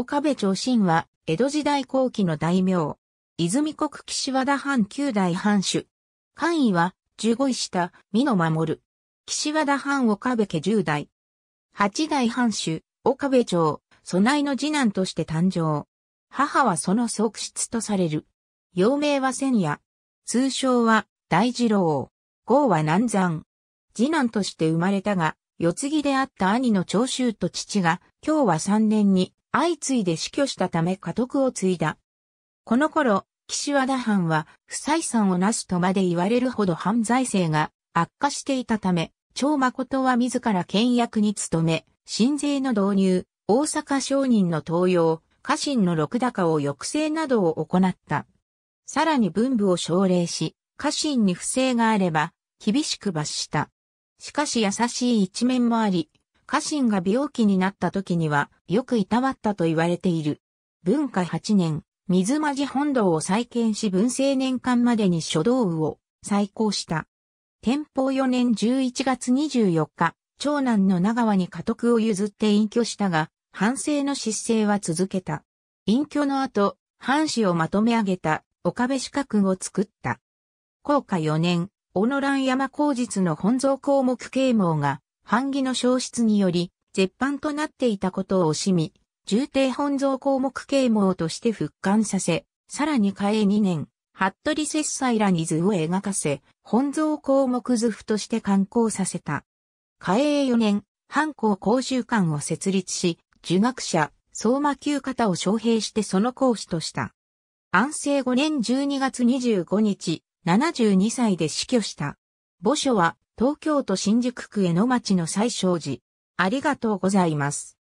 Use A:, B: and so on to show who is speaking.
A: 岡部長信は、江戸時代後期の大名。泉国
B: 岸和田藩九代藩主。官位は、十五位下、美の守る。岸和田藩岡部家十代。八代藩主、岡部長、備えの次男として誕生。母はその側室とされる。幼名は千夜。通称は大二郎。号は南山。次男として生まれたが、世継ぎであった兄の長州と父が、今日は三年に相次いで死去したため家督を継いだ。この頃、岸和田藩は不採算をなすとまで言われるほど犯罪性が悪化していたため、張誠は自ら倹約に努め、新税の導入、大阪商人の登用、家臣の六高を抑制などを行った。さらに文部を奨励し、家臣に不正があれば、厳しく罰した。しかし優しい一面もあり、家臣が病気になった時にはよくいたわったと言われている。文化8年、水間寺本堂を再建し文政年間までに書道部を再興した。天保4年11月24日、長男の長和に家督を譲って隠居したが、反省の失勢は続けた。隠居の後、藩士をまとめ上げた岡部四角を作った。高下4年、小野蘭山口実の本草項目啓蒙が版木の消失により、絶版となっていたことを惜しみ、重帝本像項目啓蒙として復刊させ、さらに嘉永2年、服部節斎らに図を描かせ、本像項目図譜として刊行させた。嘉永4年、藩校講習館を設立し、儒学者、相馬旧方を招聘してその講師とした。安政5年12月25日、72歳で死去した。墓所は、東京都
A: 新宿区江の町の最小寺。ありがとうございます。